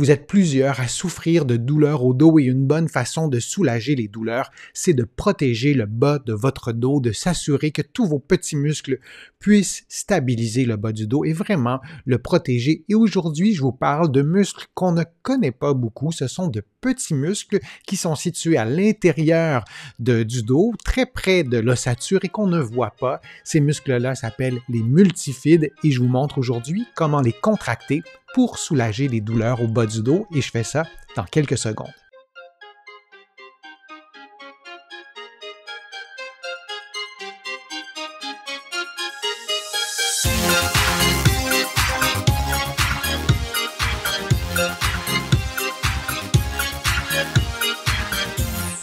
Vous êtes plusieurs à souffrir de douleurs au dos et une bonne façon de soulager les douleurs, c'est de protéger le bas de votre dos, de s'assurer que tous vos petits muscles puissent stabiliser le bas du dos et vraiment le protéger. Et aujourd'hui, je vous parle de muscles qu'on ne connaît pas beaucoup. Ce sont de petits muscles qui sont situés à l'intérieur du dos, très près de l'ossature et qu'on ne voit pas. Ces muscles-là s'appellent les multifides et je vous montre aujourd'hui comment les contracter pour soulager les douleurs au bas du dos et je fais ça dans quelques secondes.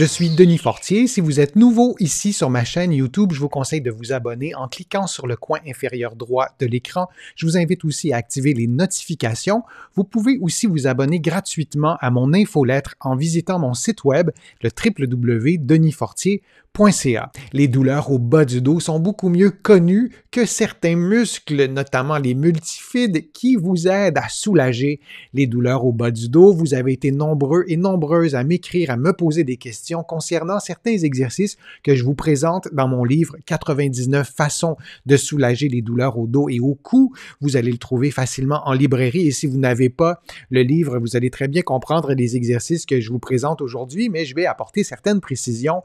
Je suis Denis Fortier. Si vous êtes nouveau ici sur ma chaîne YouTube, je vous conseille de vous abonner en cliquant sur le coin inférieur droit de l'écran. Je vous invite aussi à activer les notifications. Vous pouvez aussi vous abonner gratuitement à mon infolettre en visitant mon site web, le www.denisfortier.com les douleurs au bas du dos sont beaucoup mieux connues que certains muscles, notamment les multifides, qui vous aident à soulager les douleurs au bas du dos. Vous avez été nombreux et nombreuses à m'écrire, à me poser des questions concernant certains exercices que je vous présente dans mon livre 99 façons de soulager les douleurs au dos et au cou. Vous allez le trouver facilement en librairie et si vous n'avez pas le livre, vous allez très bien comprendre les exercices que je vous présente aujourd'hui, mais je vais apporter certaines précisions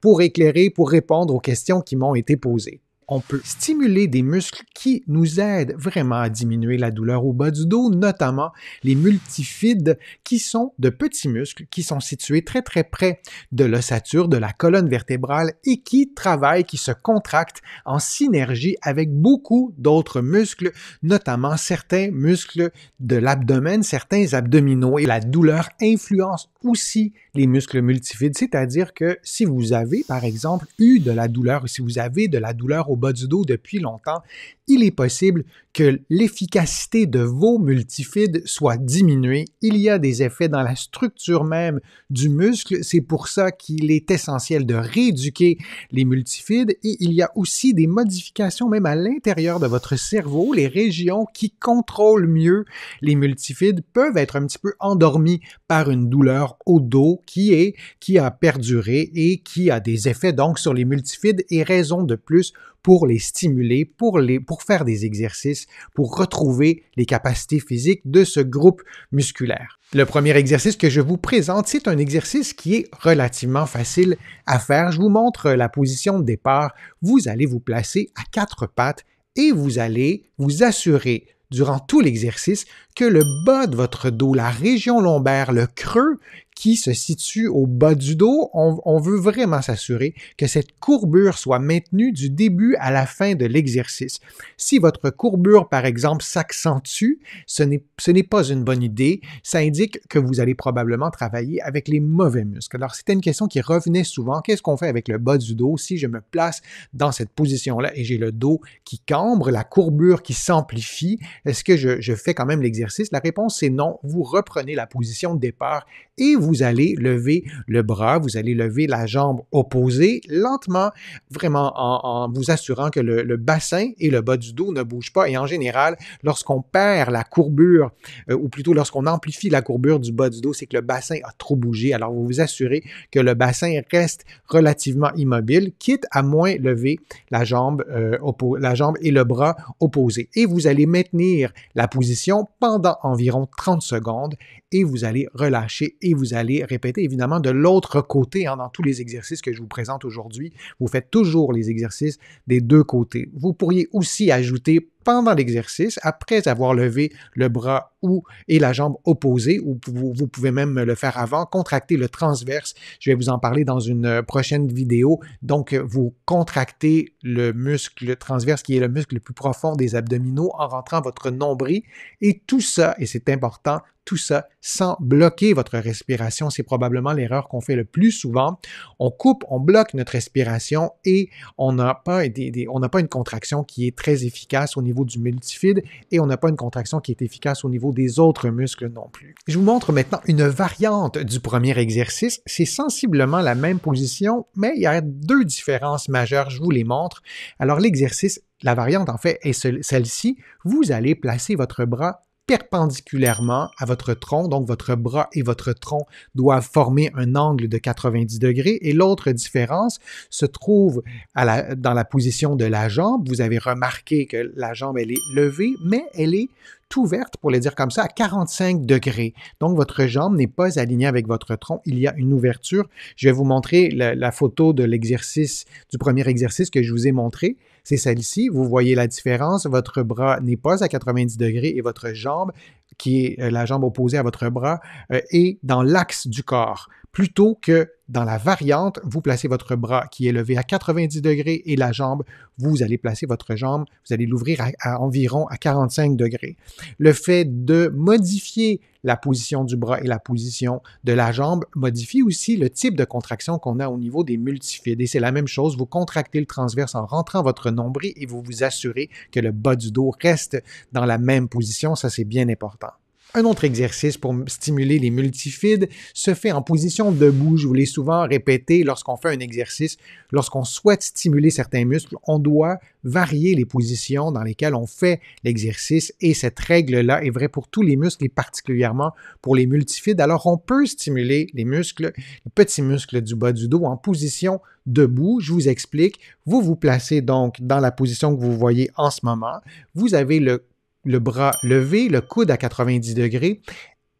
pour éclairé pour répondre aux questions qui m'ont été posées on peut stimuler des muscles qui nous aident vraiment à diminuer la douleur au bas du dos, notamment les multifides, qui sont de petits muscles qui sont situés très très près de l'ossature de la colonne vertébrale et qui travaillent, qui se contractent en synergie avec beaucoup d'autres muscles, notamment certains muscles de l'abdomen, certains abdominaux. Et la douleur influence aussi les muscles multifides, c'est-à-dire que si vous avez par exemple eu de la douleur, si vous avez de la douleur au bas du dos depuis longtemps, il est possible que l'efficacité de vos multifides soit diminuée. Il y a des effets dans la structure même du muscle. C'est pour ça qu'il est essentiel de rééduquer les multifides et il y a aussi des modifications même à l'intérieur de votre cerveau. Les régions qui contrôlent mieux les multifides peuvent être un petit peu endormies par une douleur au dos qui est, qui a perduré et qui a des effets donc sur les multifides et raison de plus pour les stimuler, pour, les, pour faire des exercices, pour retrouver les capacités physiques de ce groupe musculaire. Le premier exercice que je vous présente, c'est un exercice qui est relativement facile à faire. Je vous montre la position de départ. Vous allez vous placer à quatre pattes et vous allez vous assurer durant tout l'exercice que le bas de votre dos, la région lombaire, le creux qui se situe au bas du dos, on, veut vraiment s'assurer que cette courbure soit maintenue du début à la fin de l'exercice. Si votre courbure, par exemple, s'accentue, ce n'est pas une bonne idée. Ça indique que vous allez probablement travailler avec les mauvais muscles. Alors, c'était une question qui revenait souvent. Qu'est-ce qu'on fait avec le bas du dos si je me place dans cette position-là et j'ai le dos qui cambre, la courbure qui s'amplifie? Est-ce que je, je fais quand même l'exercice? La réponse est non. Vous reprenez la position de départ et vous vous allez lever le bras, vous allez lever la jambe opposée lentement, vraiment en, vous assurant que le, bassin et le bas du dos ne bougent pas. Et en général, lorsqu'on perd la courbure, euh, ou plutôt lorsqu'on amplifie la courbure du bas du dos, c'est que le bassin a trop bougé. Alors vous vous assurez que le bassin reste relativement immobile, quitte à moins lever la jambe, euh, la jambe et le bras opposés. Et vous allez maintenir la position pendant environ 30 secondes et vous allez relâcher et vous allez répéter. Évidemment, de l'autre côté, hein, dans tous les exercices que je vous présente aujourd'hui, vous faites toujours les exercices des deux côtés. Vous pourriez aussi ajouter pendant l'exercice, après avoir levé le bras ou et la jambe opposée, ou vous, pouvez même le faire avant, contracter le transverse. Je vais vous en parler dans une euh, prochaine vidéo. Donc, euh, vous contractez le muscle transverse qui est le muscle le plus profond des abdominaux en rentrant votre nombril. Et tout ça, et c'est important, tout ça sans bloquer votre respiration. C'est probablement l'erreur qu'on fait le plus souvent. On coupe, on bloque notre respiration et on n'a pas, pas une contraction qui est très efficace au niveau du multifide et on n'a pas une contraction qui est efficace au niveau des autres muscles non plus. Je vous montre maintenant une variante du premier exercice. C'est sensiblement la même position, mais il y a deux différences majeures. Je vous les montre. Alors l'exercice la variante, en fait, est celle-ci. Vous allez placer votre bras perpendiculairement à votre tronc. Donc, votre bras et votre tronc doivent former un angle de 90 degrés. Et l'autre différence se trouve dans la position de la jambe. Vous avez remarqué que la jambe, elle est levée, mais elle est ouverte pour le dire comme ça, à 45 degrés. Donc, votre jambe n'est pas alignée avec votre tronc. Il y a une ouverture. Je vais vous montrer la, la photo de l'exercice, du premier exercice que je vous ai montré. C'est celle-ci. Vous voyez la différence. Votre bras n'est pas à 90 degrés et votre jambe, qui est euh, la jambe opposée à votre bras, euh, est dans l'axe du corps plutôt que dans la variante, vous placez votre bras qui est levé à 90 degrés et la jambe, vous allez placer votre jambe, vous allez l'ouvrir à, environ à 45 degrés. Le fait de modifier la position du bras et la position de la jambe modifie aussi le type de contraction qu'on a au niveau des multifides. Et c'est la même chose, vous contractez le transverse en rentrant votre nombril et vous vous assurez que le bas du dos reste dans la même position. Ça, c'est bien important. Un autre exercice pour stimuler les multifides se fait en position debout. Je vous l'ai souvent répété lorsqu'on fait un exercice, lorsqu'on souhaite stimuler certains muscles, on doit varier les positions dans lesquelles on fait l'exercice et cette règle-là est vraie pour tous les muscles et particulièrement pour les multifides. Alors on peut stimuler les muscles, les petits muscles du bas du dos en position debout. Je vous explique. Vous vous placez donc dans la position que vous voyez en ce moment. Vous avez le le bras levé, le coude à 90 degrés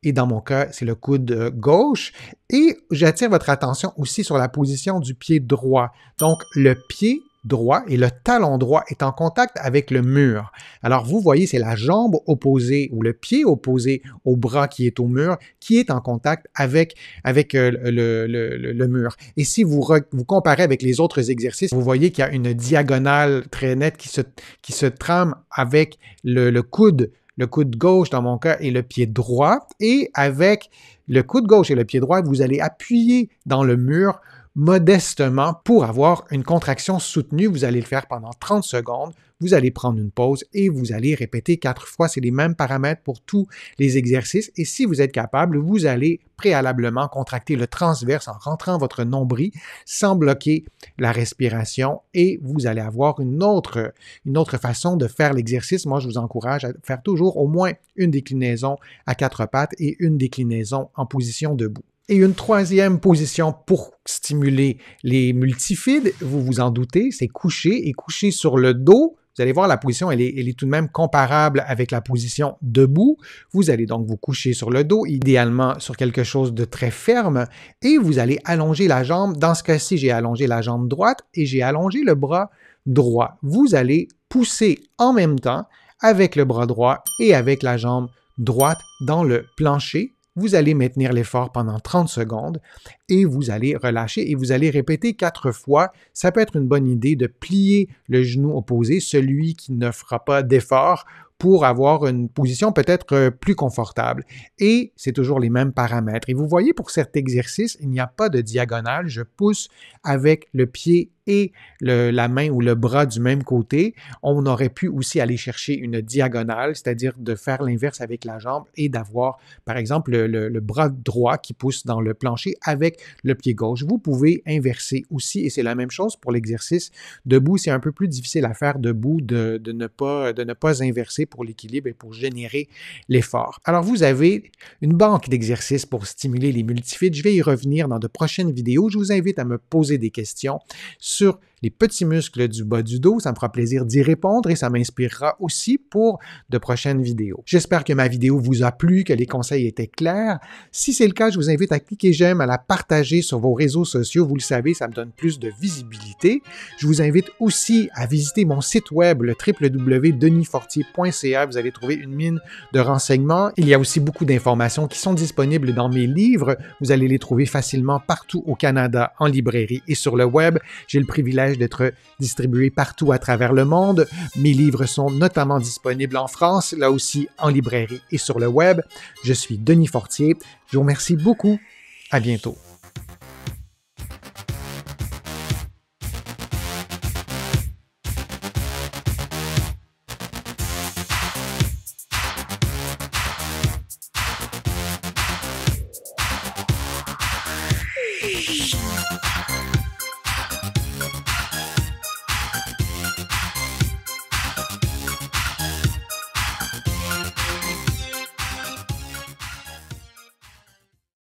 et dans mon cas, c'est le coude euh, gauche. Et j'attire votre attention aussi sur la position du pied droit. Donc, le pied droit et le talon droit est en contact avec le mur. Alors vous voyez, c'est la jambe opposée ou le pied opposé au bras qui est au mur qui est en contact avec, avec euh, le, mur. Et si vous, comparez avec les autres exercices, vous voyez qu'il y a une diagonale très nette qui se, trame avec le, coude le coude gauche dans mon cas et le pied droit. Et avec le coude gauche et le pied droit, vous allez appuyer dans le mur modestement pour avoir une contraction soutenue. Vous allez le faire pendant 30 secondes, vous allez prendre une pause et vous allez répéter quatre fois. C'est les mêmes paramètres pour tous les exercices. Et si vous êtes capable, vous allez préalablement contracter le transverse en rentrant votre nombril sans bloquer la respiration et vous allez avoir une autre, une autre façon de faire l'exercice. Moi, je vous encourage à faire toujours au moins une déclinaison à quatre pattes et une déclinaison en position debout. Et une troisième position pour stimuler les multifides, vous vous en doutez, c'est coucher et coucher sur le dos. Vous allez voir, la position, elle est, tout de même comparable avec la position debout. Vous allez donc vous coucher sur le dos, idéalement sur quelque chose de très ferme, et vous allez allonger la jambe. Dans ce cas-ci, j'ai allongé la jambe droite et j'ai allongé le bras droit. Vous allez pousser en même temps avec le bras droit et avec la jambe droite dans le plancher vous allez maintenir l'effort pendant 30 secondes et vous allez relâcher et vous allez répéter quatre fois. Ça peut être une bonne idée de plier le genou opposé, celui qui ne fera pas d'effort pour avoir une position peut-être euh, plus confortable. Et c'est toujours les mêmes paramètres. Et vous voyez, pour cet exercice, il n'y a pas de diagonale. Je pousse avec le pied et le, la main ou le bras du même côté, on aurait pu aussi aller chercher une diagonale, c'est-à-dire de faire l'inverse avec la jambe et d'avoir, par exemple, le, bras droit qui pousse dans le plancher avec le pied gauche. Vous pouvez inverser aussi, et c'est la même chose pour l'exercice debout. C'est un peu plus difficile à faire debout de, ne, pas, de ne pas inverser pour l'équilibre et pour générer l'effort. Alors, vous avez une banque d'exercices pour stimuler les multifites. Je vais y revenir dans de prochaines vidéos. Je vous invite à me poser des questions sur les petits muscles du bas du dos. Ça me fera plaisir d'y répondre et ça m'inspirera aussi pour de prochaines vidéos. J'espère que ma vidéo vous a plu, que les conseils étaient clairs. Si c'est le cas, je vous invite à cliquer j'aime, à la partager sur vos réseaux sociaux. Vous le savez, ça me donne plus de visibilité je vous invite aussi à visiter mon site web, le www.denisfortier.ca. Vous allez trouver une mine de renseignements. Il y a aussi beaucoup d'informations qui sont disponibles dans mes livres. Vous allez les trouver facilement partout au Canada, en librairie et sur le web. J'ai le privilège d'être distribué partout à travers le monde. Mes livres sont notamment disponibles en France, là aussi en librairie et sur le web. Je suis Denis Fortier. Je vous remercie beaucoup. À bientôt. Free!